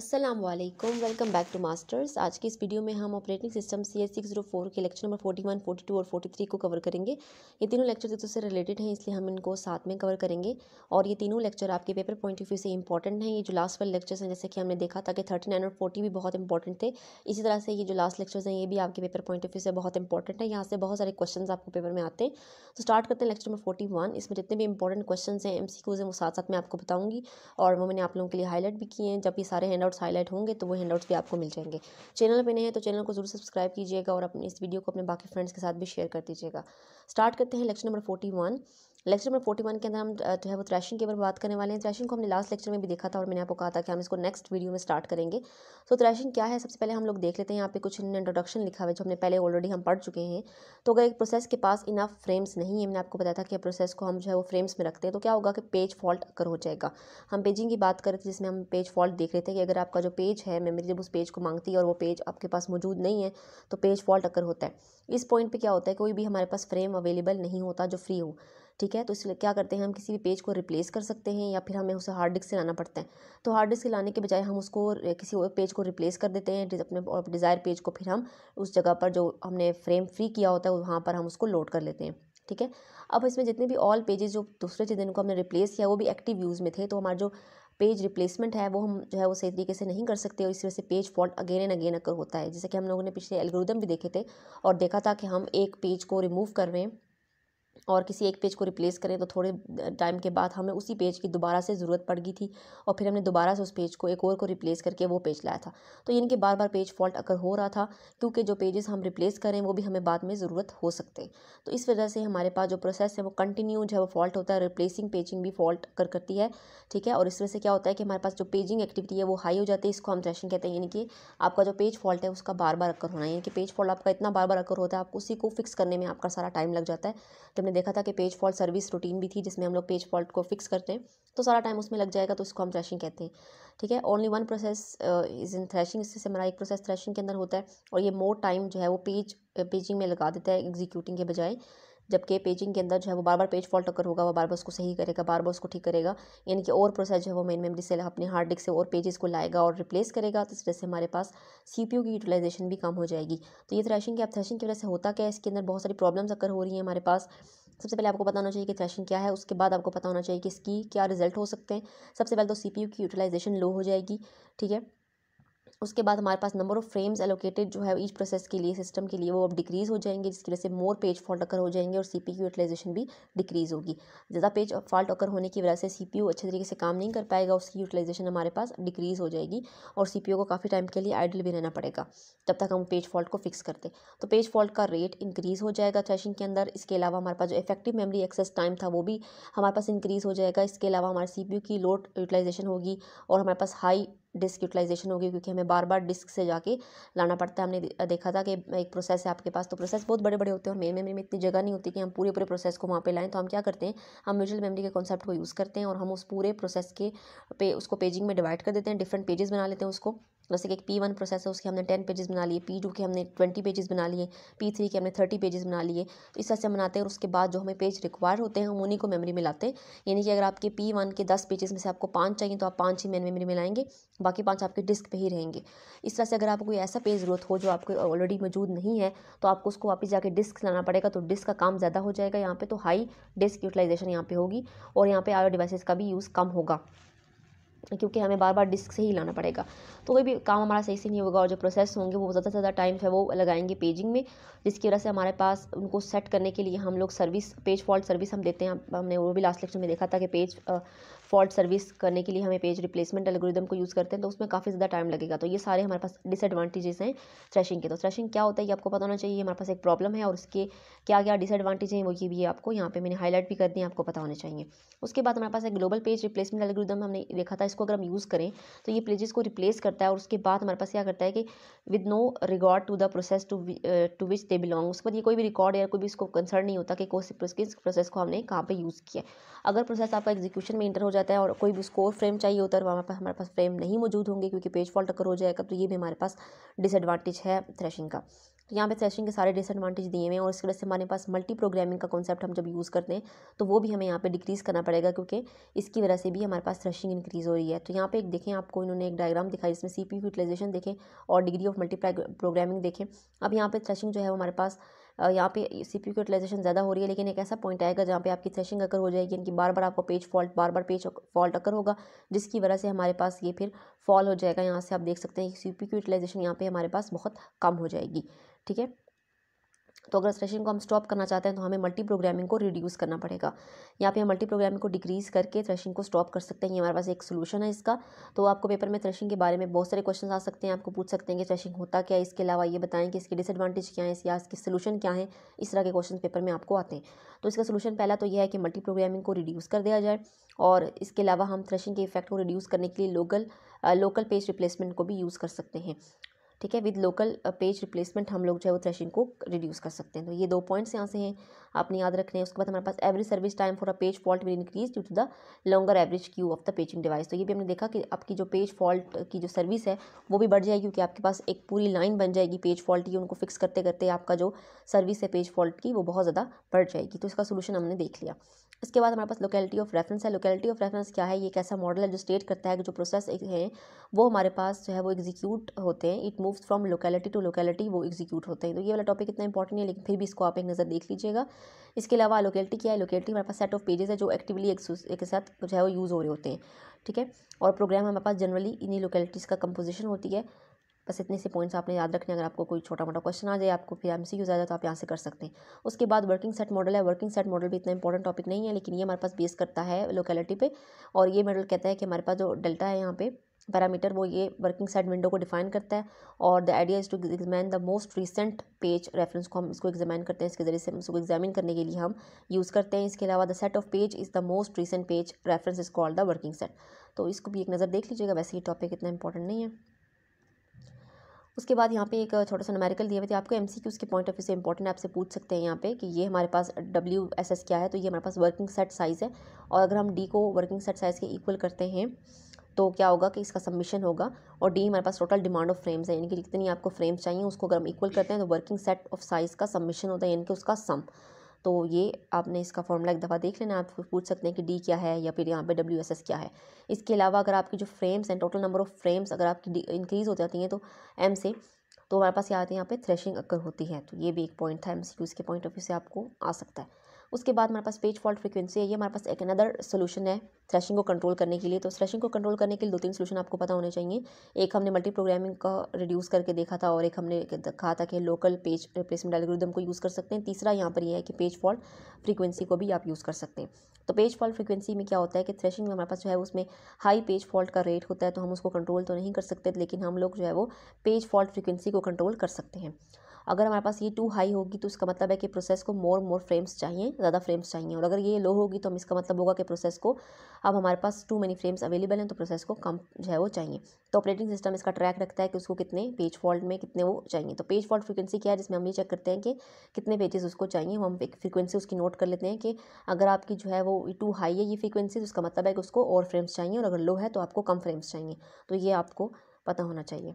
असलम वालेकुम welcome back to masters आज की इस वीडियो में हम operating system C S six zero four के lecture number forty one forty two और फोर्टी थ्री को कवर करेंगे ये तीनों लेक्चर एक से रिलेटेड हैं इसलिए हम इनको साथ में कवर करेंगे और ये तीनों लेक्चर आपके पेपर पॉइंट ऑफ व्यू से इंपॉर्टेंट हैं ये जो लास्ट वाले लेक्चर्स हैं जैसे कि हमने देखा था कि थर्टी नाइन और फोर्टी भी बहुत इंपॉर्टेंट थे इसी तरह से ये जो लास्ट लेक्चर्स हैं ये भी आपके पेपर पॉइंट ऑफ व्यू से बहुत इंपॉर्टेंट है यहाँ से बहुत सारे क्वेश्चन आपको पेपर में आते हैं तो स्टार्ट करते हैं लेक्चर नंबर फोर्टी वन इसमें जितने भी इंपॉर्टेंट क्वेश्चन हैं एम सी क्यूज हैं वो साथ साथ मैं आपको बताऊँगी और वो मैंने आप लोगों के लिए हाईलाइट भी किए हैं जब ये सारे हैंड हैंडआउट्स हाईलाइट होंगे तो वो हैंडआउट्स भी आपको मिल जाएंगे चैनल पर नहीं है तो चैनल को जरूर सब्सक्राइब कीजिएगा और अपने इस वीडियो को अपने बाकी फ्रेंड्स के साथ भी शेयर कर दीजिएगा स्टार्ट करते हैं lecture number forty one lecture number forty one के अंदर हम जो है वो थ्रैशिंग के बारे में बात करने वाले हैं थ्रैशिंग को हमने लास्ट लेक्चर में भी देखा था और मैंने आपको कहा था कि हम इसको नेक्स्ट वीडियो में स्टार्ट करेंगे सो थ्रैशिंग क्या है सबसे पहले हम लोग देख लेते हैं यहाँ पे कुछ इंट्रोडक्शन लिखा हुआ है जो हमने पहले ऑलरेडी हम पढ़ चुके हैं तो अगर एक प्रोसेस के पास इनफ फ्रेम्स नहीं है मैंने आपको बताया था कि प्रोसेस को हम जो है वो फ्रेम्स में रखते हैं तो क्या होगा कि पेज फॉल्ट अगर हो जाएगा हम पेजिंग की बात कर रहे थे जिसमें हम पेज फॉल्ट देख रहे थे कि अगर आपका जो पेज है मेमरी जब उस पेज को मांगती है और वो पेज आपके पास मौजूद नहीं है तो पेज फॉल्ट अगर होता है इस पॉइंट पर क्या होता है कोई भी हमारे पास फ्रेम अवेलेबल नहीं होता जो फ्री हो ठीक है तो इसलिए क्या करते हैं हम किसी भी पेज को रिप्लेस कर सकते हैं या फिर हमें उसे हार्ड डिस्क से लाना पड़ता है तो हार्ड डिस्क से लाने के बजाय हम उसको किसी और पेज को रिप्लेस कर देते हैं अपने डिज़ायर पेज को फिर हम उस जगह पर जो हमने फ्रेम फ्री किया होता है वहाँ पर हम उसको लोड कर लेते हैं ठीक है अब इसमें जितने भी ऑल पेजेस जो दूसरे चीज़ जिनको हमने रिप्लेस किया वो भी एक्टिव यूज़ में थे तो हमारा जो पेज रिप्लेसमेंट है वो हम जो है वो सही तरीके से नहीं कर सकते और इस वजह से page fault again and again अगर होता है जैसे कि हम लोगों ने पिछले एल्गोरिदम भी देखे थे और देखा था कि हम एक पेज को रिमूव कर रहे हैं और किसी एक पेज को रिप्लेस करें तो थोड़े टाइम के बाद हमें उसी पेज की दोबारा से ज़रूरत पड़ गई थी और फिर हमने दोबारा से उस पेज को एक और को रिप्लेस करके वो पेज लाया था तो इनके बार बार पेज फॉल्ट अगर हो रहा था क्योंकि जो पेजेस हम रिप्लेस करें वो भी हमें बाद में ज़रूरत हो सकते हैं तो इस वजह से हमारे पास जो प्रोसेस है वो कंटिन्यू जो है वो फॉल्ट होता है रिप्लेसिंग पेजिंग भी फॉल्ट कर करती है ठीक है और इस वजह से क्या होता है कि हमारे पास जो पेजिंग एक्टिविटी है वो हाई हो जाती है इसको हम थ्रेशिंग कहते हैं यानी कि आपका जो पेज फॉल्ट है उसका बार बार अक्कर होना यानी कि पेज फॉल्ट आपका इतना बार बार अक्कर होता है आपको उसी को फिक्स करने में आपका सारा टाइम लग जाता है कि तो हमने देखा था कि पेज फॉल्ट सर्विस रूटीन भी थी जिसमें हम लोग पेज फॉल्ट को फिक्स करते हैं तो सारा टाइम उसमें लग जाएगा तो उसको हम थ्रेशिंग कहते हैं ठीक है only one process is in thrashing इससे हमारा एक प्रोसेस थ्रेशिंग के अंदर होता है और ये मोर टाइम जो है वो पेज पेजिंग में लगा देता है एग्जीक्यूटिंग के बजाय जबकि पेजिंग के अंदर जो है वो बार बार पेज फॉल्ट अगर होगा वो बार बार उसको सही करेगा बार बार उसको ठीक करेगा यानी कि और प्रोसेस जो है वो मेन मेमोरी सेल अपने हार्ड डिस्क से और पेजेस को लाएगा और रिप्लेस करेगा तो इस वजह से हमारे पास सी की यूटिलाइजेशन भी कम हो जाएगी तो ये थ्रैशिंग की अब थ्रैशिंग की वजह से होता क्या है इसके अंदर बहुत सारी प्रॉब्लम्स अगर हो रही हैं हमारे पास सबसे पहले आपको पता होना चाहिए कि थ्रैशिंग क्या है उसके बाद आपको पता होना चाहिए कि इसकी क्या रिजल्ट हो सकते हैं सबसे पहले तो सी की यूटिलाइजेशन लो हो जाएगी ठीक है उसके बाद हमारे पास नंबर ऑफ़ फ्रेम्स एलोकेटेड जो है ईच प्रोसेस के लिए सिस्टम के लिए वो अब डिक्रीज़ हो जाएंगे जिसकी वजह से मोर पेज फॉल्ट अकर हो जाएंगे और सी पी यूटिलाइजेशन भी डिक्रीज़ होगी ज़्यादा पेज फॉल्ट अकर होने की वजह से सी पी अच्छे तरीके से काम नहीं कर पाएगा उसकी यूटिलाइजेशन हमारे पास डिक्रीज़ हो जाएगी और सी पी को काफ़ी टाइम के लिए आइडल भी रहना पड़ेगा तब तक हम पेज फॉल्ट को फिक्स करते तो पेज फॉल्ट का रेट इंक्रीज़ हो जाएगा सेशन के अंदर इसके अलावा हमारे पास जो इफेक्टिव मेमरी एक्सेस टाइम था वो भी हमारे पास इंक्रीज़ हो जाएगा इसके अलावा हमारे सी की लोड यूटिलाइजेशन होगी और हमारे पास हाई डिस्क यूटिलाइजेशन होगी क्योंकि हमें बार बार डिस्क से जाके लाना पड़ता है हमने देखा था कि एक प्रोसेस है आपके पास तो प्रोसेस बहुत बड़े बड़े होते हैं और मेन मेमोरी में इतनी जगह नहीं होती कि हम पूरे पूरे प्रोसेस को वहाँ पे लाएं तो हम क्या करते हैं हम म्यूचुअल मेमोरी के कॉन्सेप्ट को यूज़ करते हैं और हम उस पूरे प्रोसेस के पे उसको पेजिंग में डिवाइड कर देते हैं डिफरेंट पेजेस बना लेते हैं उसको जैसे कि एक पी वन प्रोसेस है उसके हमने टेन पेजेस बना लिए पी टू के हमने ट्वेंटी पेजेस बना लिए पी थ्री के हमने थर्टी पेजेस बना लिए तो इस तरह से बनाते हैं और उसके बाद जो हमें पेज रिक्वायर होते हैं हम उन्हीं को मेमोरी में लाते हैं यानी कि अगर आपके पी वन के दस पेजेस में से आपको पाँच चाहिए तो आप पाँच ही मेन मेमरी में लाएंगे बाकी पाँच आपके डिस्क पर ही रहेंगे इस तरह से अगर आपको कोई ऐसा पेज ज़रूरत हो जो आपको ऑलरेडी मौजूद नहीं है तो आपको उसको वापस जाकर डिस्क लाना पड़ेगा तो डिस्क का काम ज़्यादा हो जाएगा यहाँ पर तो हाई डिस्क यूटिलाइजेशन यहाँ पर होगी और यहाँ पर आयो डिवाइसेज का भी यूज़ कम होगा क्योंकि हमें बार बार डिस्क से ही लाना पड़ेगा तो कोई भी काम हमारा सही से नहीं होगा और जो प्रोसेस होंगे वो ज़्यादा से ज़्यादा टाइम है वो लगाएंगे पेजिंग में जिसकी वजह से हमारे पास उनको सेट करने के लिए हम लोग सर्विस पेज फॉल्ट सर्विस हम देते हैं हमने वो भी लास्ट लेक्चर में देखा था कि पेज फॉल्ट सर्विस करने के लिए हमें पेज रिप्लेसमेंट एलगोरिदम को यूज़ करते हैं तो उसमें काफ़ी ज़्यादा टाइम लगेगा तो ये सारे हमारे पास डिसएडवांटेजेस हैं थ्रेशिंग के तो थ्रेशिंग क्या होता है ये आपको पता होना चाहिए हमारे पास एक प्रॉब्लम है और उसके क्या क्या डिसएडवांटेज हैं वो ये भी है आपको यहाँ पे मैंने हाईलाइट भी कर दिए आपको पता होना चाहिए उसके बाद हमारे पास एक ग्लोबल पेज रिप्लेसमेंट एलगोरिदम हमने देखा था इसको अगर हम यूज़ करें तो ये पेजेस को रिप्लेस करता है और उसके बाद हमारे पास क्या करता है कि with no record to the process to to which they belong उस पर ये कोई भी रिकॉर्ड या कोई भी इसको कंसर्न नहीं होता कि किस प्रोसेस को हमने कहाँ पर यूज़ किया अगर प्रोसेस आपका एग्जीक्यूशन में इंटर हो जाए जाता है और कोई भी स्कोर फ्रेम चाहिए होता है वहाँ पर हमारे पास फ्रेम नहीं मौजूद होंगे क्योंकि पेज फॉल्ट अगर हो जाएगा तो ये भी हमारे पास डिसएडवांटेज है थ्रेशिंग का तो यहाँ पे थ्रेशिंग के सारे डिसएडवांटेज दिए हुए हैं और इसके वजह से हमारे पास मल्टी प्रोग्रामिंग का कॉन्सेप्ट हम जब यूज़ करते हैं तो वो भी हमें यहाँ पे डिक्रीज़ करना पड़ेगा क्योंकि इसकी वजह से भी हमारे पास थ्रेशिंग इंक्रीज़ हो रही है तो यहाँ पे एक देखें आपको इन्होंने एक डायग्राम दिखाई जिसमें सी पी यूटिलाइजेशन देखें और डिग्री ऑफ मल्टी प्रोग्रामिंग देखें अब यहाँ पर थ्रेशिंग जो है हमारे पास यहाँ पे सी पी यूटिलाइजेशन ज़्यादा हो रही है लेकिन एक ऐसा पॉइंट आएगा जहाँ पे आपकी थ्रेशिंग अगर हो जाएगी इनकी बार बार आपको पेज फॉल्ट बार बार पेज फॉल्ट अगर होगा जिसकी वजह से हमारे पास ये फिर फॉल हो जाएगा यहाँ से आप देख सकते हैं सी पी यूटिलाइजेशन यहाँ पर हमारे पास बहुत कम हो जाएगी ठीक है तो अगर स्ट्रेचिंग को हम स्टॉप करना चाहते हैं तो हमें मल्टी प्रोग्रामिंग को रिड्यूस करना पड़ेगा यहाँ पे हम मल्टी प्रोग्रामिंग को डिक्रीज़ करके थ्रेशिंग को स्टॉप कर सकते हैं ये हमारे पास एक सोल्यूशन है इसका तो आपको पेपर में थ्रेशिंग के बारे में बहुत सारे क्वेश्चन आ सकते हैं आपको पूछ सकते हैं कि थ्रेशिंग होता क्या है इसके अलावा ये बताएं कि इसके डिसएडवांटेज क्या है या इसके सोल्यूशन क्या है इस तरह के क्वेश्चन पेपर में आपको आते हैं तो इसका सोल्यूशन पहला तो यह है कि मल्टी प्रोग्रामिंग को रिड्यूस कर दिया जाए और इसके अलावा हम थ्रेशिंग के इफेक्ट को रिड्यूस करने के लिए लोकल लोकल पेज रिप्लेसमेंट को भी यूज़ कर सकते हैं ठीक है विद लोकल पेज रिप्लेसमेंट हम लोग जो है वो थ्रेशिंग को रिड्यूस कर सकते हैं तो ये दो पॉइंट्स यहाँ से हैं आपने याद रखने हैं उसके बाद हमारे पास average service time for a page fault will increase due to the longer average queue of the paging device तो ये भी हमने देखा कि आपकी जो पेज फॉल्ट uh, की जो सर्विस है वो भी बढ़ जाएगी क्योंकि आपके पास एक पूरी लाइन बन जाएगी पेज फॉल्ट की उनको फिक्स करते करते आपका जो सर्विस है पेज फॉल्ट की वो बहुत ज़्यादा बढ़ जाएगी तो इसका सोल्यूशन हमने देख लिया उसके बाद हमारे पास लोकेलिटी ऑफ रेफरेंस है लोकेलिटी ऑफ रेफरेंस क्या है ये एक ऐसा मॉडल है जो स्टेट करता है कि जो प्रोसेस है वो हमारे पास जो है वो एग्जीक्यूट होते हैं it moves from locality to locality वो एग्जीक्यूट होते हैं तो ये वाला टॉपिक इतना इंपॉर्टेंट है लेकिन फिर भी इसको आप एक नज़र देख लीजिएगा इसके अलावा लोकेलिटी क्या है लोकेलिटी हमारे पास सेट ऑफ पेजेस है जो एक्टिवली एक साथ जो है वो यूज़ हो रहे होते हैं ठीक है और प्रोग्राम हमारे पास जनरली इन्हीं लोकेलिटीज़ का कंपोजिशन होती है बस इतने से पॉइंट्स आपने याद रखने अगर आपको कोई छोटा मोटा क्वेश्चन आ जाए आपको फिर एम सी यूज़ आ जाए तो आप यहाँ से कर सकते हैं उसके बाद वर्किंग सेट मॉडल है वर्किंग सेट मॉडल भी इतना इंपॉर्टेंट टॉपिक नहीं है लेकिन ये हमारे पास बेस करता है लोकेलिटी पे और ये मॉडल कहता है कि हमारे पास जो डेल्टा है यहाँ पे पैरामीटर वो ये वर्किंग सेट विंडो को डिफाइन करता है और the idea is to examine the most recent page reference को हम इसको एग्जामिन करते हैं इसके ज़रिए से हम इसको एग्जामिन करने के लिए हम यूज़ करते हैं इसके अलावा the set of page is the most recent page reference is called the working set तो इसको भी एक नज़र देख लीजिएगा वैसे ये टॉपिक इतना इंपॉर्टेंट नहीं है उसके बाद यहाँ पे एक छोटा सा नमेरिकल दिए हुआ था आपको एम सी के पॉइंट ऑफ व्यू से इंपॉर्टेंट आपसे पूछ सकते हैं यहाँ पे कि ये हमारे पास डब्ल्यू एस एस क्या है तो ये हमारे पास वर्किंग सेट साइज़ है और अगर हम डी को वर्किंग सेट साइज़ के इक्वल करते हैं तो क्या होगा कि इसका सबमिशन होगा और डी हमारे पास टोटल डिमांड ऑफ फ्रेम्स है यानी कि जितनी आपको फ्रेम्स चाहिए उसको अगर हम इक्वल करते हैं तो वर्किंग सेट ऑफ साइज़ का सबमिशन होता है यानी कि उसका सम तो ये आपने इसका फॉर्मूला एक दफ़ा देख लेना आप पूछ सकते हैं कि डी क्या है या फिर यहाँ पे डब्ल्यू एस एस क्या है इसके अलावा अगर आपकी जो फ्रेम्स हैं टोटल नंबर ऑफ़ फ्रेम्स अगर आपकी इंक्रीज़ हो जाती हैं तो एम से तो हमारे पास ये आते हैं यहाँ पे थ्रेशिंग अक्कर होती है तो ये भी एक पॉइंट था एम सी के पॉइंट ऑफ व्यू से आपको आ सकता है उसके बाद हमारे पास पेज फॉल्ट फ्रीक्वेंसी है ये हमारे पास एक अनदर सोल्यूशन है थ्रेशिंग को कंट्रोल करने के लिए तो थ्रेशिंग को कंट्रोल करने के लिए दो तीन सोल्यूशन आपको पता होने चाहिए एक हमने मल्टी प्रोग्रामिंग का रिड्यूस करके देखा था और एक हमने कहा था कि लोकल पेज रिप्लेसमेंट एल्गोरिदम को यूज़ कर सकते हैं तीसरा यहाँ पर यह है कि पेज फॉल्ट फ्रीक्वेंसी को भी आप यूज़ कर सकते हैं तो पेज फॉल्ट फ्रीक्वेंसी में क्या होता है कि थ्रेशिंग हमारे पास जो है उसमें हाई पेज फॉल्ट का रेट होता है तो हम उसको कंट्रोल तो नहीं कर सकते लेकिन हम लोग जो है वो पेज फॉल्ट फ्रीक्वेंसी को कंट्रोल कर सकते हैं अगर हमारे पास ये टू हाई होगी तो उसका मतलब है कि प्रोसेस को मोर मोर फ्रेम्स चाहिए ज़्यादा फ्रेम्स चाहिए और अगर ये लो होगी तो हम इसका मतलब होगा कि प्रोसेस को अब हमारे पास टू मेनी फ्रेम्स अवेलेबल हैं तो प्रोसेस को कम जो है वो चाहिए तो ऑपरेटिंग सिस्टम इसका ट्रैक रखता है कि उसको कितने पेज फॉल्ट में कितने वो चाहिए तो पेज फॉल्ट फ्रिक्वेंसी क्या है जिसमें हम ये चेक करते हैं कि कितने पेजेस उसको चाहिए हम एक फ्रिक्वेंसी उसकी नोट कर लेते हैं कि अगर आपकी जो है वो टू हाई है ये फ्रिक्वेंसी तो उसका मतलब है कि उसको और फ्रेम्स चाहिए और अगर लो है तो आपको कम फ्रेम्स चाहिए तो ये आपको पता होना चाहिए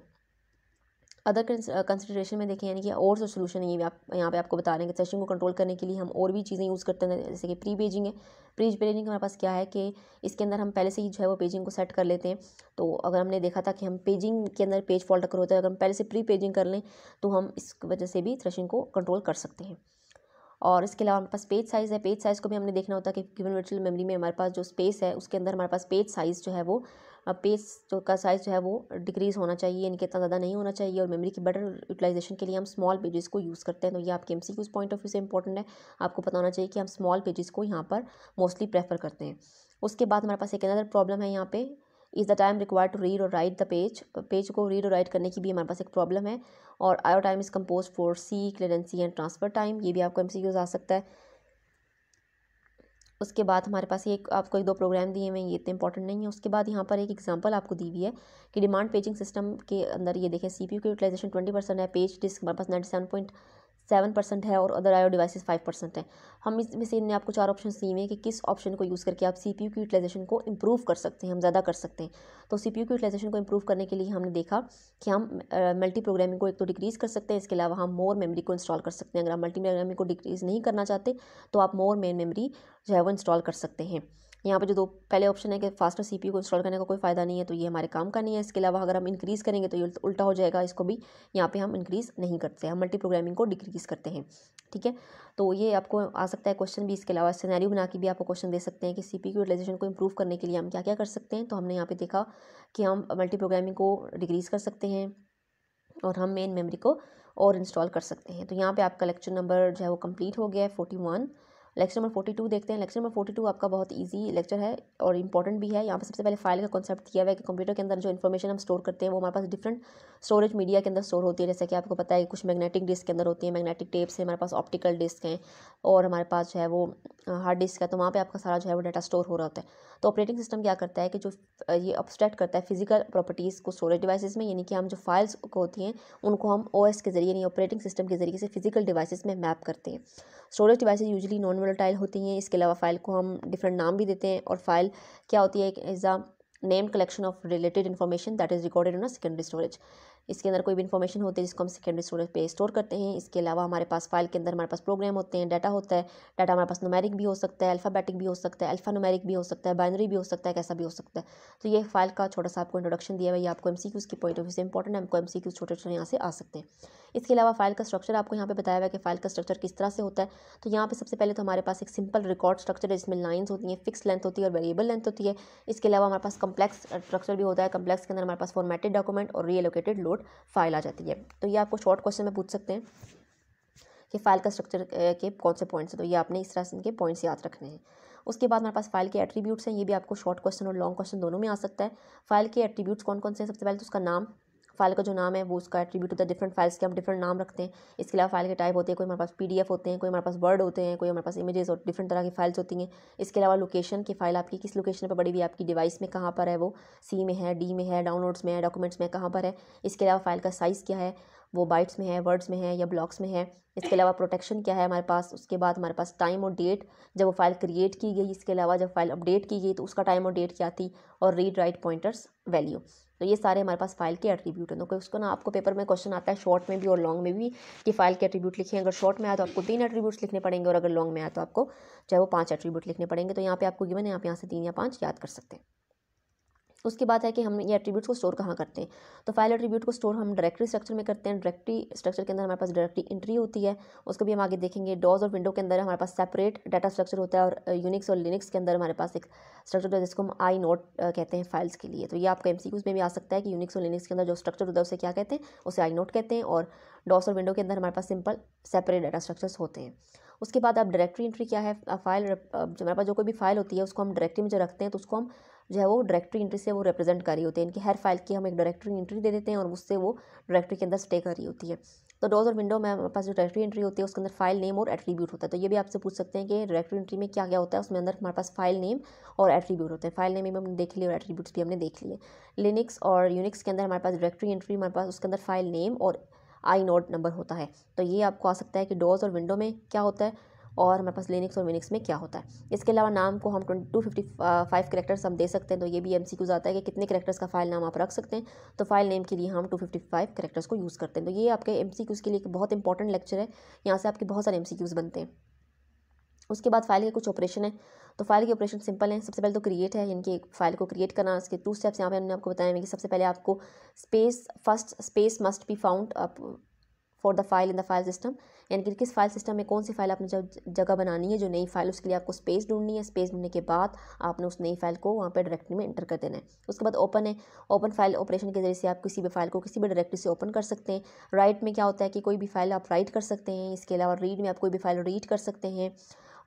अदर कंसिड्रेशन में देखें यानी कि और सो तो सोल्यूशन है ये आप यहाँ पे आपको बता रहे हैं कि सेशन को कंट्रोल करने के लिए हम और भी चीज़ें यूज़ करते हैं जैसे कि प्री पेजिंग है प्री पेजिंग हमारे पास क्या है कि इसके अंदर हम पहले से ही जो है वो पेजिंग को सेट कर लेते हैं तो अगर हमने देखा था कि हम पेजिंग के अंदर पेज फॉल्ट अगर होता है अगर हम पहले से प्री पेजिंग कर लें तो हम इस वजह से भी थ्रेशिंग को कंट्रोल कर सकते हैं और इसके अलावा हमारे पास पेज साइज़ है पेज साइज़ को भी हमने देखना होता है कि गिवन वर्चुअल मेमोरी में हमारे पास जो स्पेस है उसके अंदर हमारे पास पेज साइज़ जो है वो पेज जो का साइज़ जो है वो डिक्रीज़ होना चाहिए यानी कि इतना ज़्यादा नहीं होना चाहिए और मेमोरी की बेटर यूटिलाइजेशन के लिए हम स्मॉल पेजेस को यूज़ करते हैं तो ये आपके M C point of view से इंपॉर्टेंट है आपको पता होना चाहिए कि हम स्मॉल पेजेस को यहाँ पर मोस्टली प्रेफर करते हैं उसके बाद हमारे पास एक अनदर प्रॉब्लम है यहाँ पे is the time required to read और राइट द पेज पेज को रीड और राइट करने की भी हमारे पास एक प्रॉब्लम है और I O time is compose for सी क्लियरेंसी एंड ट्रांसफ़र टाइम ये भी आपको एम सी आ सकता है उसके बाद हमारे पास एक आपको एक दो प्रोग्राम दिए हुए हैं ये इतने इंपॉर्टेंट नहीं है उसके बाद यहाँ पर एक एग्जांपल आपको दी हुई है कि डिमांड पेजिंग सिस्टम के अंदर ये देखें सीपीयू की यूटिलाइजेशन ट्वेंटी परसेंट है पेज डिस्क हमारे पास ninety seven point seven percent है और अदर आयो डिवाइसेस फाइव परसेंट है हम इसमें से इनने आपको चार ऑप्शन दिए हैं कि किस ऑप्शन को यूज़ करके आप सीपीयू की यूटिलाइजेशन को इम्प्रूव कर सकते हैं हम ज़्यादा कर सकते हैं तो सीपीयू की यूटिलाइजेशन को इम्प्रूव करने के लिए हमने देखा कि हम मल्टी प्रोग्रामिंग को एक तो डिक्रीज़ कर सकते हैं इसके अलावा हम मोर मेमरी को इंस्टॉल कर सकते हैं अगर आप मल्टी प्रोग्रामिंग को डिक्रीज़ नहीं करना चाहते तो आप मोर मेन मेमरी जो है वो इंस्टॉल कर सकते हैं यहाँ पर जो दो पहले ऑप्शन है कि फास्टर सीपीयू को इंस्टॉल करने का कोई फ़ायदा नहीं है तो ये हमारे काम का नहीं है इसके अलावा अगर हम इंक्रीज़ करेंगे तो ये उल्टा हो जाएगा इसको भी यहाँ पे हम इंक्रीज़ नहीं करते हम मल्टी प्रोग्रामिंग को डिक्रीज़ करते हैं ठीक है तो ये आपको आ सकता है क्वेश्चन भी इसके अलावा सिनेरियो बना के भी आपको क्वेश्चन दे सकते हैं कि सी पी यूटिलाइजेशन को इंप्रूव करने के लिए हम क्या क्या कर सकते हैं तो हमने यहाँ पर देखा कि हम मल्टी प्रोग्रामिंग को डिक्रीज़ कर सकते हैं और हम मेन मेमोरी को और इंस्टॉल कर सकते हैं तो यहाँ पे आपका लेक्चर नंबर जो है वो कंप्लीट हो गया है forty one lecture number forty two देखते हैं लेक्चर नंबर फोर्टी टू आपका बहुत ईजी लेक्चर है और इंपॉर्टेंट भी है यहाँ पर सबसे पहले फाइल का कॉन्सेप्ट किया हुआ है कि कंप्यूटर के अंदर जो इन्फॉर्मेशन हम स्टोर करते हैं वो हमारे पास डिफरेंट स्टोरेज मीडिया के अंदर स्टोर होती है जैसे कि आपको पता है कुछ मैग्नेटिक डिस्क के अंदर होती है मैग्नेटिक टेप्स हैं हमारे पास ऑप्टिकल डिस्क हैं और हमारे पास जो है वो हार्ड डिस्क है तो वहाँ पर आपका सारा जो है वो डाटा स्टोर हो रहा होता है तो ऑपरेटिंग सिस्टम क्या करता है कि जो ये अपस्ट्रैक्ट करता है फिजिकल प्रॉपर्टीज़ को स्टोरेज डिवाइसेस में यानी कि हम जो फाइल्स को होती हैं उनको हम ओ के जरिए यानी ऑपरेटिंग सिस्टम के जरिए से फिजिकल डिवाइसेस में मैप करते हैं storage devices usually non volatile होती हैं इसके अलावा फ़ाइल को हम डिफरेंट नाम भी देते हैं और फ़ाइल क्या होती है एक as a name collection of related information that is recorded in secondary storage इसके अंदर कोई भी इन्फॉर्मेशन होती है जिसको हम सेकेंडरी स्टोरेज पे स्टोर करते हैं इसके अलावा हमारे पास फाइल के अंदर हमारे पास प्रोग्राम होते हैं डाटा होता है डाटा हमारे पास नोमेरिक भी हो सकता है अल्फ़ाबेटिक भी हो सकता है अल्फा नोमेरिक भी हो सकता है बाइनरी भी हो सकता है कैसा भी हो सकता है तो ये फाइल का छोटा सा आपको इंट्रोडक्शन दिया हुआ आपको एम सी क्यूज़ की पॉइंट ऑफ व्यू से इंपॉर्टेंट है आपको एम सी क्यूज़ छोटे छोटे यहाँ से आ सकते हैं इसके अलावा फाइल का स्ट्रक्चर आपको यहाँ पे बताया हुआ है कि फाइल का स्ट्रक्चर किस तरह से होता है तो यहाँ पे सबसे पहले तो हमारे पास एक सिंपल रिकॉर्ड स्ट्रक्चर है जिसमें लाइन्स होती हैं फिक्स लेंथ होती है और वेरिएबल लेंथ होती है इसके अलावा हमारे पास कम्प्लेक्स स्ट्रक्चर uh, भी होता है कम्प्लेक्स के अंदर हमारे पास फॉर्मेटेड डॉक्यूमेंट और रीएलोकेटेड लोड फाइल आ जाती है तो ये आपको शॉर्ट क्वेश्चन में पूछ सकते हैं कि फाइल का स्ट्रक्चर uh, के कौन से पॉइंट्स हैं तो ये आपने इस तरह से इनके पॉइंट्स याद रखने हैं उसके बाद हमारे पास फाइल के एट्रीब्यूट्स हैं ये भी आपको शॉर्ट क्वेश्चन और लॉन्ग क्वेश्चन दोनों में आ सकता है फाइल के एट्रीब्यूट्स कौन कौन से हैं सबसे पहले तो उसका नाम फाइल का जो नाम है वो उसका एट्रीब्यूट होता है डिफरेंट फाइल्स के हम डिफरेंट नाम रखते हैं इसके अलावा फाइल के टाइप होते हैं कोई हमारे पास पी होते हैं कोई हमारे पास वर्ड होते हैं कोई हमारे पास इमेजेस और डिफरेंट तरह की फाइल्स होती हैं इसके अलावा लोकेशन की फाइल आपकी किस लोकेशन पर बड़ी हुई आपकी डिवाइस में कहाँ पर है वो सी में है डी में है डाउनलोड्स में है डॉक्यूमेंट्स में कहाँ पर है इसके अलावा फाइल का साइज़ क्या है वो बाइट्स में है वर्ड्स में है या ब्लॉक्स में है इसके अलावा प्रोटेक्शन क्या है हमारे पास उसके बाद हमारे पास टाइम और डेट जब वो फाइल क्रिएट की गई इसके अलावा जब फाइल अपडेट की गई तो उसका टाइम और डेट क्या थी और रीड राइट पॉइंटर्स वैल्यू तो ये सारे हमारे पास फाइल के एट्रीब्यूट हैं तो उसको ना आपको पेपर में क्वेश्चन आता है शॉर्ट में भी और लॉन्ग में भी कि फाइल के एट्रीब्यूट लिखें अगर शॉर्ट में आए तो आपको तीन एट्रीब्यूट्स लिखने पड़ेंगे और अगर लॉन्ग में आए तो आपको चाहे वो पाँच एट्रीब्यूट लिखने पड़ेंगे तो यहाँ पे आपको गिवन है आप यहाँ से तीन या पाँच याद कर सकते हैं उसके बाद है कि हम ये एट्रीब्यूट्स को स्टोर कहाँ करते हैं तो फाइल एट्रीब्यूट को स्टोर हम डायरेक्टरी स्ट्रक्चर में करते हैं डायरेक्टरी स्ट्रक्चर के अंदर हमारे पास डायरेक्टरी एंट्री होती है उसको भी हम आगे देखेंगे डॉज और विंडो के अंदर हमारे पास सेपरेट डाटा स्ट्रक्चर होता है और यूनिक्स और लिनिक्स के अंदर हमारे पास एक स्ट्रक्चर होता है जिसको हम आई नोट कहते हैं फाइल्स के लिए तो ये आपका एम में भी आ सकता है कि यूनिक्स और लिनिक्स के अंदर जो स्ट्रक्चर होता है उसे क्या कहते हैं उसे आई नोट कहते हैं और डॉस और विंडो के अंदर हमारे पास सिंपल सेपरेट डाटा स्ट्रक्चर्स होते हैं उसके बाद आप डायरेक्टरी एंट्री क्या है फाइल हमारे पास जो कोई भी फाइल होती है उसको हम डायरेक्टरी में जो रखते हैं तो उसको हम जो है वो डायरेक्टरी एंट्री से वो रिप्रेजेंट कर रही होती है इनकी हर फाइल की हम एक डायरेक्टरी एंट्री दे देते हैं और उससे वो डायरेक्टरी के अंदर स्टे कर रही होती है तो डोज और विंडो में हमारे पास जो डायरेक्टरी एंट्री होती है उसके अंदर फाइल नेम और एट्रीब्यूट होता है तो ये भी आपसे पूछ सकते हैं कि डायरेक्टरी एंट्री में क्या क्या होता है उसमें अंदर हमारे पास फाइल नेम और एट्रीब्यूट होते हैं फाइल नेम भी हमने देख लिए और एट्रीब्यूट्स भी हमने देख लिए लिनिक्स और यूनिक्स के अंदर हमारे पास डायरेक्टरी एंट्री हमारे पास उसके अंदर फाइल नेम और आई नोट नंबर होता है तो ये आपको आ सकता है कि डोज और विंडो में क्या होता है और हमारे पास लिनिक्स और विनिक्स में क्या होता है इसके अलावा नाम को हम twenty two fifty five characters हम दे सकते हैं तो ये भी एम सी आता है कि कितने करेक्टर्स का फाइल नाम आप रख सकते हैं तो फाइल नेम के लिए हम टू फिफ्टी फाइव करेक्टर्स को यूज़ करते हैं तो ये आपके एम सी क्यूज़ के लिए एक बहुत इंपॉर्टेंट लेक्चर है यहाँ से आपके बहुत सारे एम सी क्यूज़ बनते हैं उसके बाद फाइल के कुछ ऑपरेशन है तो फाइल के ऑपरेशन सिंपल हैं सबसे पहले तो क्रिएट है यानी कि फाइल को क्रिएट करना इसके टू स्टेप्स यहाँ पे हमने आपको बताया कि सबसे पहले आपको space first space must be found for the file in the file system यानी कि किस फाइल सिस्टम में कौन सी फाइल आपने जगह बनानी है जो नई फाइल उसके लिए आपको स्पेस ढूंढनी है स्पेस ढूंढने के बाद आपने उस नई फाइल को वहाँ पर डायरेक्टरी में एंटर कर देना है उसके बाद ओपन है ओपन फाइल ऑपरेशन के जरिए से आप किसी भी फाइल को किसी भी डायरेक्टरी से ओपन कर सकते हैं राइट में क्या होता है कि कोई भी फाइल आप राइट कर सकते हैं इसके अलावा रीड में आप कोई भी फाइल रीड कर सकते हैं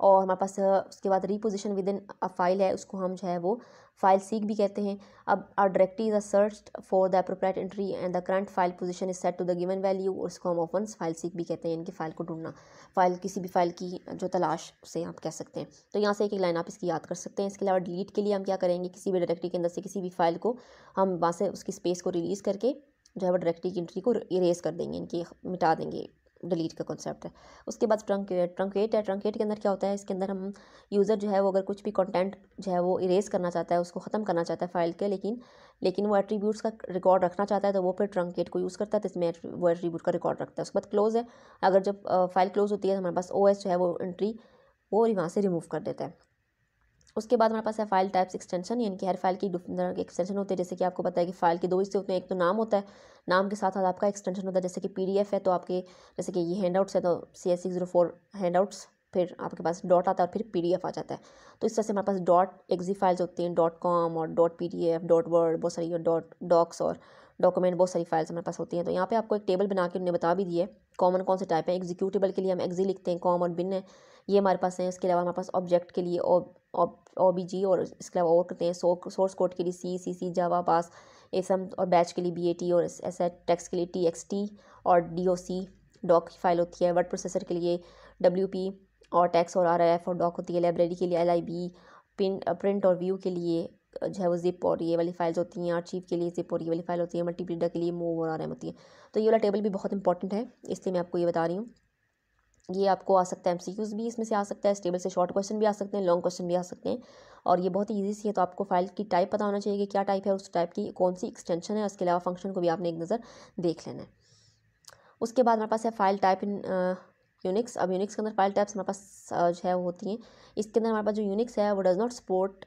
और हमारे पास उसके बाद रीपोजिशन विद इन फाइल है उसको हम जो है वो फाइल सीक भी कहते हैं अब are directory is search for the appropriate entry and the current file position is set to the given value और इसको हम ओपन फाइल सीक भी कहते हैं इनकी फाइल को ढूंढना फाइल किसी भी फाइल की जो तलाश से आप कह सकते हैं तो यहाँ से एक एक लाइन आप इसकी याद कर सकते हैं इसके अलावा डिलीट के लिए हम क्या करेंगे किसी भी डायरेक्टरी के अंदर से किसी भी फाइल को हम वहाँ से उसकी स्पेस को रिलीज़ करके जो है वो डायरेक्टरी की एंट्री को इरेज कर देंगे इनकी मिटा देंगे डिलीट का कॉन्सेप्ट है उसके बाद ट्रंकेट ट्रंकेट है ट्रंकेट के अंदर क्या होता है इसके अंदर हम यूज़र जो है वो अगर कुछ भी कंटेंट जो है वो इरेज करना चाहता है उसको ख़त्म करना चाहता है फाइल के लेकिन लेकिन वो एट्रीब्यूट्स का रिकॉर्ड रखना चाहता है तो वो फिर ट्रंकेट को यूज़ करता है तो इसमें वो एट्रीब्यूट का रिकॉर्ड रखता है उसके बाद क्लोज़ है अगर जब फाइल क्लोज़ होती है तो हमारे पास ओ जो है वो एंट्री वो वहाँ से रिमूव कर देता है उसके बाद हमारे पास है फाइल टाइप्स एक्सटेंशन यानी कि हर फाइल की तरह के एक्सटेंशन होते हैं जैसे कि आपको पता है कि फाइल के दो हिस्से होते हैं एक तो नाम होता है नाम के साथ साथ आपका एक्सटेंशन होता है जैसे कि पी है तो आपके जैसे कि ये हैंड आउट्स है तो C S six zero four handouts फिर आपके पास डॉट आता है और फिर पी आ जाता है तो इस तरह से हमारे पास डॉट एग्जी फाइल्स होती हैं डॉट कॉम और डॉट पी डॉट वर्ड बहुत सारी डॉट डॉक्स और डॉक्यूमेंट बहुत सारी फाइल्स हमारे पास होती हैं तो यहाँ पे आपको एक टेबल बना के उन्हें बता भी दिए कॉमन कौन से टाइप है एग्जीक्यूटेबल के लिए हम एक्जी लिखते हैं कॉम और बिन है ये हमारे पास हैं इसके अलावा हमारे पास ऑब्जेक्ट के लिए ओ बी जी और इसके अलावा और करते हैं सो, सोर्स कोड के लिए सी सी सी जावा पास एसम और बैच के लिए बी ए टी और एस एट टैक्स के लिए टी एक्स टी और डी ओ सी डॉक की फाइल होती है वर्ड प्रोसेसर के लिए डब्ल्यू पी और टैक्स और आर आई एफ और डॉक होती है लाइब्रेरी के लिए एल आई बी पिन प्रिंट और व्यू के लिए जो है वो जिप और ये वाली फाइल्स होती हैं आर्चीव के लिए जिप और ये वाली फाइल होती है मल्टीप्लीडर के लिए मूव और आर एम होती है तो ये वाला टेबल भी बहुत इंपॉर्टेंट है इसलिए मैं आपको ये बता रही हूँ ये आपको आ सकता है एम भी इसमें से आ सकता है स्टेबल से शॉर्ट क्वेश्चन भी आ सकते हैं लॉन्ग क्वेश्चन भी आ सकते हैं और ये बहुत ही ईजी सी है तो आपको फाइल की टाइप पता होना चाहिए कि क्या टाइप है उस टाइप की कौन सी एक्सटेंशन है उसके अलावा फंक्शन को भी आपने एक नज़र देख लेना है उसके बाद हमारे पास है फाइल टाइप इन यूनिक्स अब यूनिक्स के अंदर फाइल टाइप्स हमारे पास जो है वो होती हैं इसके अंदर हमारे पास जो यूनिक्स है वो does not support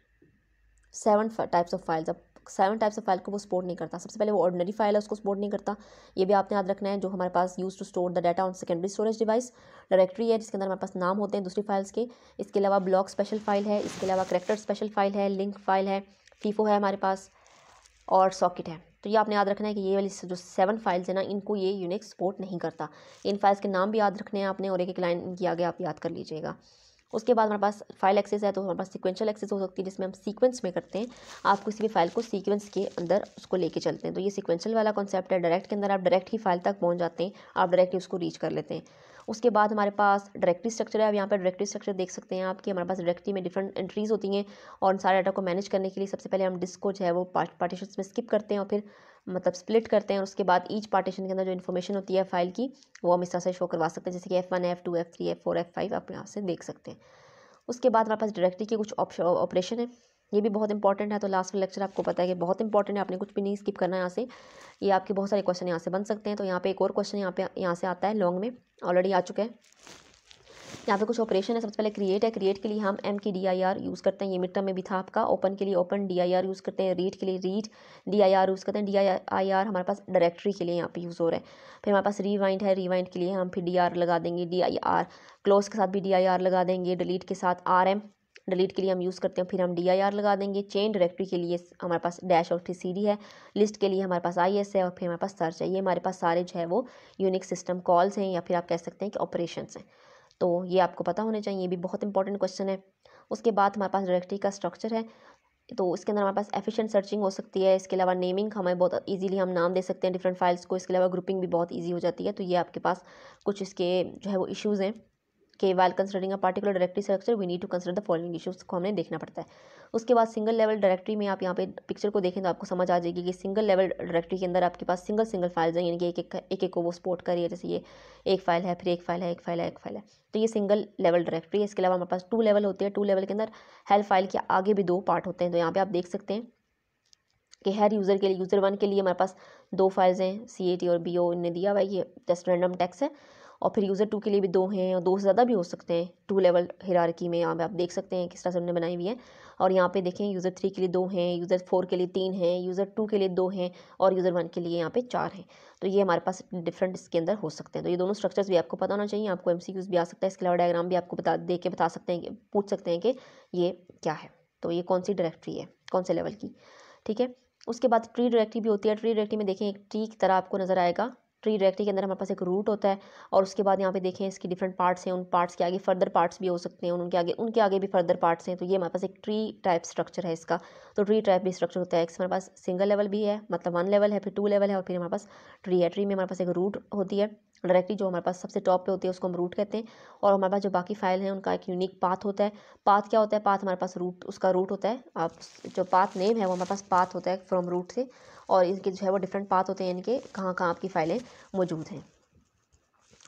seven types of files अब सेवन टाइप्स ऑफ फाइल को वो सपोर्ट नहीं करता सबसे पहले वो ऑर्डनरी फाइल है उसको सपोर्ट नहीं करता ये भी आपने याद रखना है जो हमारे पास use to store the data on secondary storage device directory है जिसके अंदर हमारे पास नाम होते हैं दूसरी फाइल्स के इसके अलावा ब्लॉक स्पेशल फाइल है इसके अलावा करेक्टर स्पेशल फाइल है लिंक फाइल है फीफो है हमारे पास और सॉकेट है तो ये आपने याद रखना है कि ये वाली जो सेवन फाइल्स है ना इनको ये यूनिक सपोर्ट नहीं करता इन फाइल्स के नाम भी याद रखने हैं आपने और एक एक लाइन इनकी आगे आप याद कर लीजिएगा उसके बाद हमारे पास फाइल एक्सेस है तो हमारे पास सिक्वेंशल एक्सेस हो सकती है जिसमें हम सीक्वेंस में करते हैं आप किसी भी फाइल को सीक्वेंस के अंदर उसको लेके चलते हैं तो ये सिक्वेंशल वाला कॉन्सेप्ट है डायरेक्ट के अंदर आप डायरेक्ट ही फाइल तक पहुँच जाते हैं आप डायरेक्टली उसको रीच कर लेते हैं उसके बाद हमारे पास डायरेक्टरी स्ट्रक्चर है अब यहाँ पर डायरेक्टरी स्ट्रक्चर देख सकते हैं आपके हमारे पास डायरेक्टरी में डिफरेंट एंट्रीज़ होती हैं और सारे डाटा को मैनेज करने के लिए सबसे पहले हम डिस्क को जो है वो पार्टीशन में स्किप करते हैं और फिर मतलब स्प्लिट करते हैं और उसके बाद ईच पार्टीशन के अंदर जो इन्फॉर्मेशन होती है फाइल की वो हम इस तरह से शो करवा सकते हैं जैसे कि F one F two F three F four F five आप यहाँ से देख सकते हैं उसके बाद हमारे पास डायरेक्टरी के कुछ ऑपरेशन है ये भी बहुत इंपॉर्टेंट है तो लास्ट में लेक्चर आपको पता है कि बहुत इंपॉर्टेंट है आपने कुछ भी नहीं स्किप करना है यहाँ से ये आपके बहुत सारे क्वेश्चन यहाँ से बन सकते हैं तो यहाँ पे एक और क्वेश्चन यहाँ पे यहाँ से आता है लॉन्ग में ऑलरेडी आ चुका है यहाँ पे कुछ ऑपरेशन है सबसे पहले क्रिएट है क्रिएट के लिए हम एम की डी आई आर यूज़ करते हैं ये मिड टर्म में भी था आपका ओपन के लिए open D I R use करते हैं रीड के लिए read D I R use करते हैं डी आई आर हमारे पास डायरेक्टरी के लिए यहाँ पे यूज़ हो रहा है फिर हमारे पास रीवाइंड है रीवाइंड के लिए हम फिर डी आर लगा देंगे डी आई आर क्लोज के साथ भी डी आई आर लगा देंगे डिलीट के साथ आर एम डिलीट के लिए हम यूज़ करते हैं फिर हम डी आई आर लगा देंगे चेन डायरेक्टरी के लिए हमारे पास डैश और फिर सी डी है लिस्ट के लिए हमारे पास आई एस है और फिर हमारे पास सर्च है ये हमारे पास सारे जो है वो यूनिक सिस्टम कॉल्स हैं या फिर आप कह सकते हैं कि ऑपरेशन हैं तो ये आपको पता होने चाहिए ये भी बहुत इंपॉर्टेंट क्वेश्चन है उसके बाद हमारे पास डायरेक्टरी का स्ट्रक्चर है तो इसके अंदर हमारे पास एफिशिएंट सर्चिंग हो सकती है इसके अलावा नेमिंग हमें बहुत इजीली हम नाम दे सकते हैं डिफरेंट फाइल्स को इसके अलावा ग्रुपिंग भी बहुत इजी हो जाती है तो ये आपके पास कुछ इसके जो है वो इश्यूज़ हैं कि while considering a directory structure we need to consider the following issues को हमें देखना पड़ता है उसके बाद सिंगल लेवल डायरेक्टरी में आप यहाँ पे पिक्चर को देखें तो आपको समझ आ जाएगी कि सिंगल लेवल डायरेक्टरी के अंदर आपके पास सिंगल सिंगल फाइल्स हैं यानी कि एक एक एक एक को वो सपोर्ट कर रही है जैसे ये एक फाइल है फिर एक फाइल है एक फाइल है एक फाइल है तो ये सिंगल लेवल डायरेक्टरी है इसके अलावा हमारे पास टू लेवल होती है टू लेवल के अंदर हेल्प फाइल के आगे भी दो पार्ट होते हैं तो यहाँ पर आप देख सकते हैं कि हर यूज़र के लिए यूज़र वन के लिए हमारे पास दो फाइल्स हैं सी ए टी और बी ओ ने दिया हुआ ये जस्ट रैंडम टैक्स है और फिर यूज़र टू के लिए भी दो हैं और दो से ज़्यादा भी हो सकते हैं टू लेवल हिरारकी में यहाँ पे आप देख सकते हैं किस तरह से उन्होंने बनाई हुई है और यहाँ पे देखें यूज़र थ्री के लिए दो हैं यूज़र फोर के लिए तीन हैं यूज़र टू के लिए दो हैं और यूज़र वन के लिए यहाँ पे चार हैं तो ये हमारे पास डिफरेंट इसके अंदर हो सकते हैं तो ये दोनों स्ट्रक्चर्स भी आपको पता होना चाहिए आपको एम भी आ सकता है इसके अलावा डायग्राम भी आपको बता देख के बता सकते हैं पूछ सकते हैं कि ये क्या है तो ये कौन सी डायरेक्ट्री है कौन से लेवल की ठीक है उसके बाद ट्री डायरेक्टरी भी होती है ट्री डायरेक्टरी में देखें एक ट्री की तरह आपको नज़र आएगा ट्री डायरेक्टरी के अंदर हमारे पास एक रूट होता है और उसके बाद यहाँ पे देखें इसके डिफरेंट पार्ट्स हैं उन पार्ट्स के आगे फर्दर पार्ट्स भी हो सकते हैं उनके आगे उनके आगे भी फर्दर पार्ट्स हैं तो ये हमारे पास एक ट्री टाइप स्ट्रक्चर है इसका तो ट्री टाइप भी स्ट्रक्चर होता है एक हमारे पास सिंगल लेवल भी है मतलब वन लेवल है फिर टू लेवल है और फिर हमारे पास ट्री है ट्री में हमारे पास एक रूट होती है डायरेक्टली जो हमारे पास सबसे टॉप पे होती है उसको हम रूट कहते हैं और हमारे पास जो बाकी फाइल हैं उनका एक यूनिक पाथ होता है पाथ क्या होता है पाथ हमारे पास रूट उसका रूट होता है आप जो पाथ नेम है वो हमारे पास पाथ होता है फ्रॉम रूट से और इनके जो है वो डिफरेंट पाथ होते हैं इनके कहाँ कहाँ आपकी फाइलें मौजूद हैं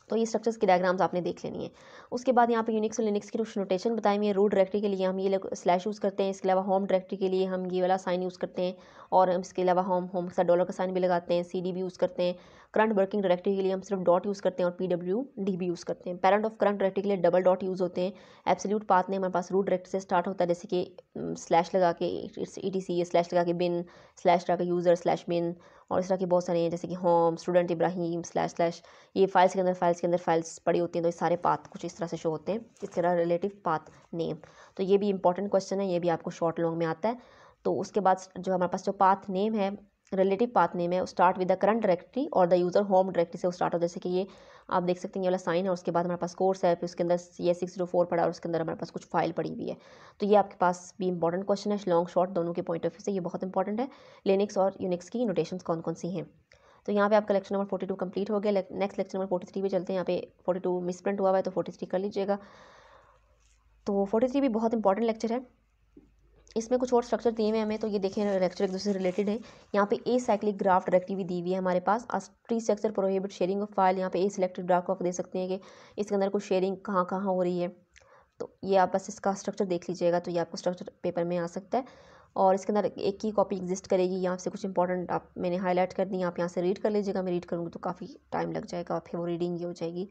तो ये स्ट्रक्चर्स के डायग्राम्स आपने देख लेनी है उसके बाद यहाँ पे यूनिक्स और लिनिक्स की कुछ नोटेशन बताई हुई है रूट डायरेक्टरी के लिए हम ये स्लैश यूज़ करते हैं इसके अलावा होम डायरेक्टरी के लिए हम ये वाला साइन यूज़ करते हैं और हम इसके अलावा होम होम का डॉलर का साइन भी लगाते हैं सी डी भी यूज़ करते हैं करंट वर्किंग डायरेक्टरी के लिए हम सिर्फ डॉट यूज़ करते हैं और पी डब्ल्यू डी भी यूज़ करते हैं पेरेंट ऑफ करंट डायरेक्टरी के लिए डबल डॉट यूज़ होते हैं एब्सोल्यूट पाथ ने हमारे पास रूट डायरेक्टरी से स्टार्ट होता है जैसे कि स्लैश लगा के ई टी सी स्लैश लगा के बिन स्लैश लगा के यूज़र स्लैश बिन और इस तरह के बहुत सारे हैं जैसे कि home student Ibrahim slash slash ये फाइल्स के अंदर फाइल्स के अंदर फाइल्स पड़ी होती हैं तो ये सारे पाथ कुछ इस तरह से शो होते हैं इस तरह रिलेटिव पाथ नेम तो ये भी इंपॉर्टेंट क्वेश्चन है ये भी आपको शॉर्ट लॉन्ग में आता है तो उसके बाद जो हमारे पास जो पाथ नेम है रिलेटिव पाथ नेम है start with the current directory और द यूज़र होम डायरेक्टरी से स्टार्ट हो जैसे कि ये आप देख सकते हैं ये वाला साइन है उसके बाद हमारे पास कोर्स है फिर उसके अंदर ये सिक्स जीरो फोर पड़ा और उसके अंदर हमारे पास कुछ फाइल पड़ी हुई है तो ये आपके पास भी इंपॉर्टेंट क्वेश्चन है लॉन्ग शॉर्ट दोनों के पॉइंट ऑफ व्यू से ये बहुत इंपॉर्टेंट है लिनिक्स और यूनिक्स की नोटेशन कौन कौन सी हैं तो यहाँ पे आपका lecture number forty two complete हो गया next lecture number forty three पे चलते हैं यहाँ पे फोर्टी टू मिसप्रिंट हुआ हुआ है तो फोर्टी थ्री कर लीजिएगा तो फोर्टी थ्री भी बहुत इंपॉर्टेंट लेक्चर है इसमें कुछ और स्ट्रक्चर दिए हुए हमें तो ये देखें लेक्चर एक दूसरे से रिलेटेड है यहाँ पे ए साइक्लिक ग्राफ डायरेक्टिव दी हुई है हमारे पास tree structure prohibit sharing of file यहाँ पे ए सिलेक्टेड ग्राफ को आप दे सकते हैं कि इसके अंदर कुछ शेयरिंग कहाँ कहाँ हो रही है तो ये आप बस इसका स्ट्रक्चर देख लीजिएगा तो ये आपको स्ट्रक्चर पेपर में आ सकता है और इसके अंदर एक ही कॉपी एग्जिस्ट करेगी यहाँ से कुछ इंपॉर्टेंट आप मैंने हाईलाइट कर दी आप यहाँ से रीड कर लीजिएगा मैं रीड करूँगी तो काफ़ी टाइम लग जाएगा फिर वो रीडिंग ये हो जाएगी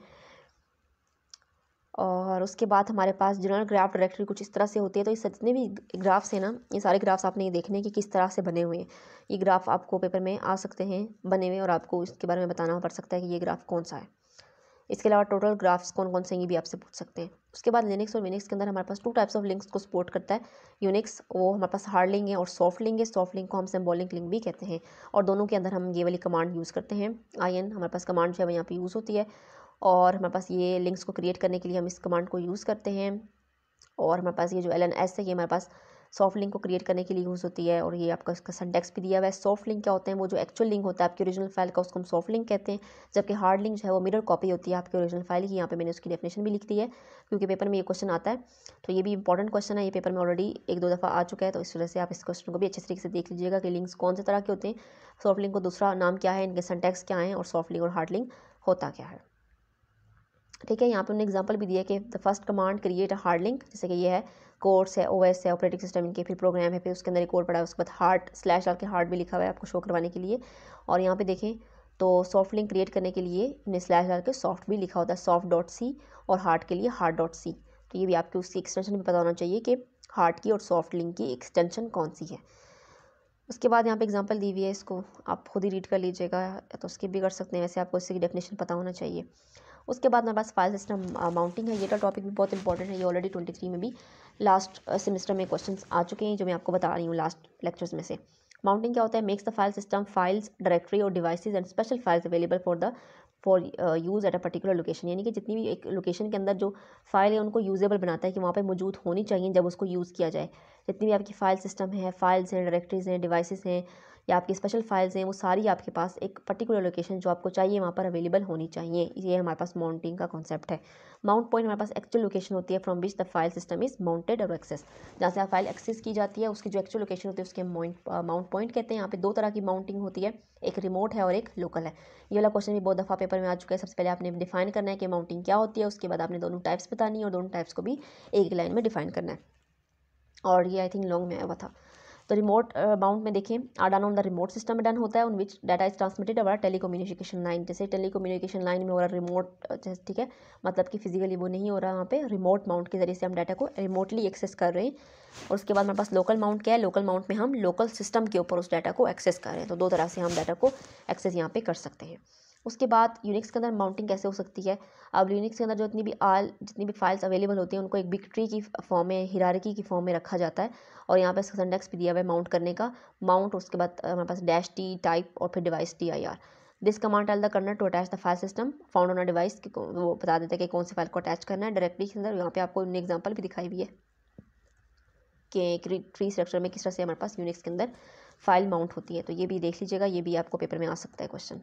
और उसके बाद हमारे पास जनरल ग्राफ डायरेक्टरी कुछ इस तरह से होती है तो ये जितने भी ग्राफ्स हैं ना ये सारे ग्राफ्स आपने ये देखने कि किस तरह से बने हुए हैं ये ग्राफ आपको पेपर में आ सकते हैं बने हुए और आपको इसके बारे में बताना पड़ सकता है कि ये ग्राफ कौन सा है इसके अलावा टोटल ग्राफ्स कौन कौन से ये भी आपसे पूछ सकते हैं उसके बाद लिनिक्स और विनिक्स के अंदर हमारे पास टू टाइप्स ऑफ लिंक्स को सपोर्ट करता है यूनिक्स वो हमारे पास हार्ड लिंक है और सॉफ्ट लिंक है सॉफ्ट लिंक को हम सिम्बॉलिक लिंक भी कहते हैं और दोनों के अंदर हम ये वाली कमांड यूज़ करते हैं आई एन हमारे पास कमांड जो है यहाँ पर यूज़ होती है और हमारे पास ये लिंक्स को क्रिएट करने के लिए हम इस कमांड को यूज़ करते हैं और हमारे पास ये जो एल एन एस है ये हमारे पास सॉफ्ट लिंक को क्रिएट करने के लिए यूज़ होती है और ये आपका इसका सेंटेक्स भी दिया हुआ है सॉफ्ट लिंक क्या होते हैं वो जो एक्चुअल लिंक होता है आपकी ओरिजिनल फाइल का उसको हम सॉफ्ट लिंक कहते हैं जबकि हार्ड लिंक जो है वो मिरर कॉपी होती है आपकी ओरिजिनल फाइल की यहाँ पे मैंने उसकी डेफिनेशन भी लिख दी है क्योंकि पेपर में ये क्वेश्चन आता है तो ये भी इंपॉर्टेंट क्वेश्चन है ये पेपर में ऑलरेडी एक दो दफ़ा आ चुका है तो इस वजह से आप इस क्वेश्चन को भी अच्छे तरीके से देख लीजिएगा कि लिंक्स कौन से तरह के होते हैं सॉफ्ट लिंक को दूसरा नाम क्या है इनके सेंटेक्स क्या है और सॉफ्ट लिंक और हार्ड लिंक होता क्या है ठीक है यहाँ पे उन्होंने एग्जांपल भी दिया कि the first command create a hard link जैसे कि ये है कोर्स है ओएस है ऑपरेटिंग सिस्टम इनके फिर प्रोग्राम है फिर उसके अंदर एक कोड पड़ा है उसके बाद हार्ट स्लैश डाल के हार्ट भी लिखा हुआ है आपको शो करवाने के लिए और यहाँ पे देखें तो सॉफ्ट लिंक क्रिएट करने के लिए इन्हें स्लैश डाल के सॉफ्ट भी लिखा होता है सॉफ्ट डॉट सी और हार्ट के लिए हार्ट डॉट सी तो ये भी आपके उसकी एक्सटेंशन भी पता होना चाहिए कि हार्ट की और सॉफ्ट लिंक की एक्सटेंशन कौन सी है उसके बाद यहाँ पे एग्जांपल दी हुई है इसको आप खुद ही रीड कर लीजिएगा तो उसके भी कर सकते हैं वैसे आपको इसकी डेफिनेशन पता होना चाहिए उसके बाद हमारे पास फाइल सिस्टम माउंटिंग है ये का तो टॉपिक भी बहुत इंपॉर्टेंट है ये ऑलरेडी ट्वेंटी थ्री में भी लास्ट सेमेस्टर में क्वेश्चन आ चुके हैं जो मैं आपको बता रही हूँ लास्ट लेक्चर्स में से माउंटिंग क्या होता है makes the file system files directory और devices and special files available for the for use at a particular location यानी कि जितनी भी एक लोकेशन के अंदर जो फाइल है उनको यूजेबल बनाता है कि वहाँ पे मौजूद होनी चाहिए जब उसको यूज़ किया जाए जितनी भी आपकी फाइल सिस्टम है फाइल्स हैं डायरेक्टरीज हैं डिवाइसेस हैं या आपकी स्पेशल फाइल्स हैं वो सारी आपके पास एक पर्टिकुलर लोकेशन जो आपको चाहिए वहाँ पर अवेलेबल होनी चाहिए ये हमारे पास माउंटिंग का कॉन्सेप्ट है माउंट पॉइंट हमारे पास एक्चुअल लोकेशन होती है from which the file system is mounted और एक्सेस जहाँ से फाइल एक्सेस की जाती है उसकी जो एक्चुअल लोकेशन होती है उसके माउंट पॉइंट कहते हैं यहाँ पे दो तरह की माउंटिंग होती है एक रिमोट है और एक लोकल है ये वाला क्वेश्चन भी बहुत दफ़ा पेपर में आ चुका है सबसे पहले आपने डिफाइन करना है कि माउंटिंग क्या होती है उसके बाद आपने दोनों टाइप्स बतानी है और दोनों टाइप्स को भी एक लाइन में डिफाइन करना है और ये आई थिंक लॉन्ग में आया हुआ था तो रिमोट अमाउंट में देखें are done on the remote system में डन होता है उन which data is transmitted over telecommunication line जैसे टेलीकम्युनिकेशन लाइन में हो रहा रिमोट uh, जैसे ठीक है मतलब कि फिजिकली वो नहीं हो रहा वहाँ पे रिमोट माउंट के जरिए से हम डाटा को रिमोटली एक्सेस कर रहे हैं और उसके बाद हमारे पास लोकल माउंट क्या है लोकल माउंट में हम लोकल सिस्टम के ऊपर उस डाटा को एक्सेस कर रहे हैं तो दो तरह से हम डाटा को एक्सेस यहाँ पर कर सकते हैं उसके बाद यूनिक्स के अंदर माउंटिंग कैसे हो सकती है अब यूनिक्स के अंदर जो जितनी भी आल जितनी भी फाइल्स अवेलेबल होती हैं उनको एक बिग ट्री की फॉर्म में हिरारकी की फॉर्म में रखा जाता है और यहाँ पे सेंडेक्स भी दिया हुआ है माउंट करने का माउंट उसके बाद हमारे पास डैश टी टाइप और फिर device T I R this command tell the kernel to attach the file system found on a device वो बता देता है कि कौन सी फाइल को अटैच करना है डायरेक्टली के अंदर यहाँ पे आपको उन्हें एग्जाम्पल भी दिखाई हुई है कि ट्री स्ट्रक्चर में किस तरह से हमारे पास यूनिक्स के अंदर फाइल माउंट होती है तो ये भी देख लीजिएगा ये भी आपको पेपर में आ सकता है क्वेश्चन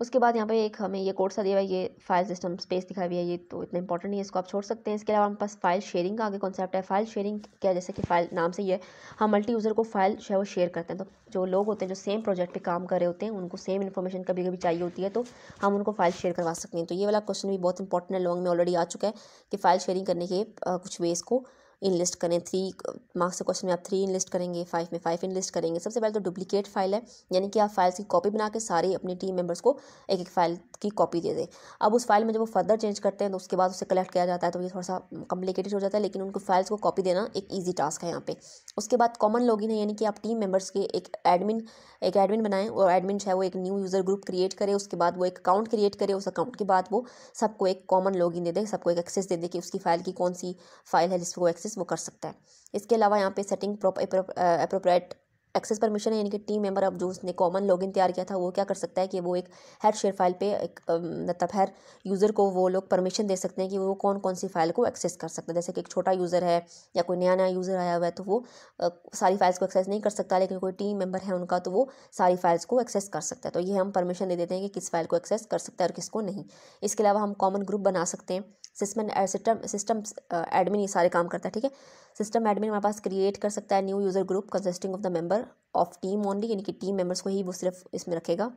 उसके बाद यहाँ पे एक हमें ये कोड सा दिया हुआ है ये फाइल सिस्टम स्पेस दिखाई हुई है ये तो इतना इंपॉर्टेंट नहीं है इसको आप छोड़ सकते हैं इसके अलावा हमारे पास फाइल शेयरिंग का आगे कॉन्सेप्ट है फाइल शेयरिंग क्या जैसे कि फाइल नाम से ही है हम मल्टी यूज़र को फाइल जो है वो शेयर करते हैं तो जो लोग होते हैं जो सेम प्रोजेक्ट पर काम कर रहे होते हैं उनको सेम इन्फॉर्मेशन कभी कभी चाहिए होती है तो हम उनको फाइल शेयर करवा सकते हैं तो ये वाला क्वेश्चन भी बहुत इंपॉर्टेंट है लॉन्ग में ऑलरेडी आ चुका है कि फाइल शेयरिंग करने के कुछ वेज़ को इनलिस्ट करें थ्री मार्क्स के क्वेश्चन में आप थ्री इनलिस्ट करेंगे फाइव में फाइव इनलिस्ट करेंगे सबसे पहले तो डुप्लीकेट फाइल है यानी कि आप फाइल्स की कॉपी बना के सारे अपने टीम मेम्बर्स को एक एक फाइल की कॉपी दे दें अब उस फाइल में जब वो फर्दर चेंज करते हैं तो उसके बाद उसे कलेक्ट किया जाता है तो ये थोड़ा सा कॉम्प्लिकेटेड हो जाता है लेकिन उनको फाइल्स को कॉपी देना एक ईजी टास्क है यहाँ पे उसके बाद कॉमन लॉगिन है यानी कि आप टीम मेंबर्स के एक एडमिन एक एडमिन बनाएं और एडमिन जो है वो एक न्यू यूज़र ग्रुप क्रिएट करे उसके बाद वो एक अकाउंट क्रिएट करे उस अकाउंट के बाद वो सबको एक कॉमन लॉगिन दे दे सबको एक एक्सेस दे दे कि उसकी फ़ाइल की कौन सी फ़ाइल है जिसको एक्सेस वो कर सकता है इसके अलावा यहाँ पे सेटिंग अप्रोप्रेट एक्सेस परमिशन है यानी कि टीम मेंबर अब जो उसने कॉमन लॉगिन तैयार किया था वो क्या कर सकता है कि वो एक हर शेयर फाइल पे एक मतलब हर यूज़र को वो लोग परमिशन दे सकते हैं कि वो कौन कौन सी फाइल को एक्सेस कर सकता है जैसे कि एक छोटा यूज़र है या कोई नया नया यूज़र आया हुआ है तो वो सारी फाइल्स को एक्सेस नहीं कर सकता लेकिन कोई टीम मेम्बर है उनका तो वो सारी फाइल्स को एक्सेस कर सकता है तो ये हम परमिशन दे देते हैं कि किस फाइल को एक्सेस कर सकता है और किसको नहीं इसके अलावा हम कॉमन ग्रुप बना सकते हैं सिस्टम सिस्टम सिस्टम एडमिन ये सारे काम करता है ठीक है सिस्टम एडमिन हमारे पास क्रिएट कर सकता है new user group consisting of the member of team only यानी कि टीम मेंबर्स को ही वो सिर्फ इसमें रखेगा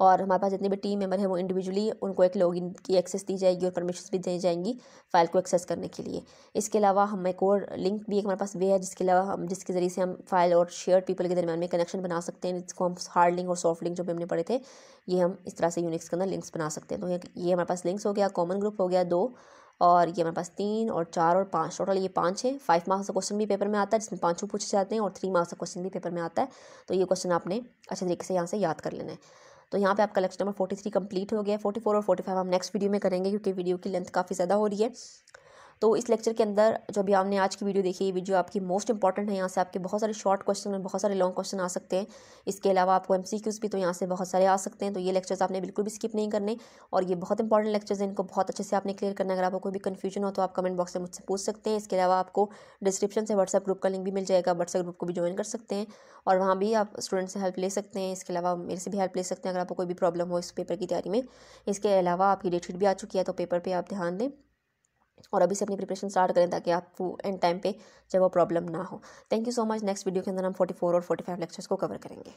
और हमारे पास जितने भी टीम मेम्बर हैं वो इंडिविजुअली उनको एक लॉगिन की एक्सेस दी जाएगी और परमिशन भी दी जाएंगी फाइल को एक्सेस करने के लिए इसके अलावा हम एक और लिंक भी एक हमारे पास वे है जिसके अलावा हम जिसके ज़रिए से हम फाइल और शेयर पीपल के दरमियान में कनेक्शन बना सकते हैं जिसको हम हार्ड लिंक और सॉफ्ट लिंक जो भी हमने पढ़े थे ये हम इस तरह से यूनिक्स के अंदर लिंक्स बना सकते हैं तो ये हमारे पास लिंक्स हो गया कॉमन ग्रुप हो गया दो और ये हमारे पास तीन और चार और पाँच टोटल ये पाँच है फाइव मार्क्स का क्वेश्चन भी पेपर में आता है जिसमें पाँचों पूछे जाते हैं और थ्री मार्क्स का क्वेश्चन भी पेपर में आता है तो ये क्वेश्चन आपने अच्छे तरीके से यहाँ से याद कर लेना है तो यहाँ पे आपका lecture number forty three complete हो गया फोर्टी फोर और फोर्टी फाइव हम नेक्स्ट वीडियो में करेंगे क्योंकि वीडियो की लेंथ काफ़ी ज़्यादा हो रही है तो इस लेक्चर के अंदर जो भी आपने आज की वीडियो देखी ये वीडियो आपकी मोस्ट इंपॉर्टेंट है यहाँ से आपके बहुत सारे शॉर्ट क्वेश्चन और बहुत सारे लॉन्ग क्वेश्चन आ सकते हैं इसके अलावा आपको एम भी तो यहाँ से बहुत सारे आ सकते हैं तो ये लेक्चर्स आपने बिल्कुल भी स्किप नहीं करने और ये बहुत इंपॉर्टेंट लेक्चर्स हैं इनको बहुत अच्छे से आपने क्लियर करना अगर आपको कोई भी कन्फ्यूजन हो तो आप कमेंट बॉक्स में मुझसे पूछ सकते हैं इसके अलावा आपको डिस्क्रिप्शन से व्हाट्सएप ग्रुप का लिंक भी मिल जाएगा व्हाट्सएप ग्रुप को भी ज्वाइन कर सकते हैं और वहाँ भी आप स्टूडेंट से हेल्प ले सकते हैं इसके अलावा मेरे से भी हेल्प ले सकते हैं अगर आपको कोई भी प्रॉब्लम हो इस पेपर की तैयारी में इसके अलावा आपकी डेट शीट भी आ चुकी है तो पेपर पर पे आप ध्यान दें और अभी से अपनी प्रिपरेशन स्टार्ट करें ताकि आपको एंड टाइम पे जब वो प्रॉब्लम ना हो thank you so much next video के अंदर हम 44 और 45 लेक्चर्स को कवर करेंगे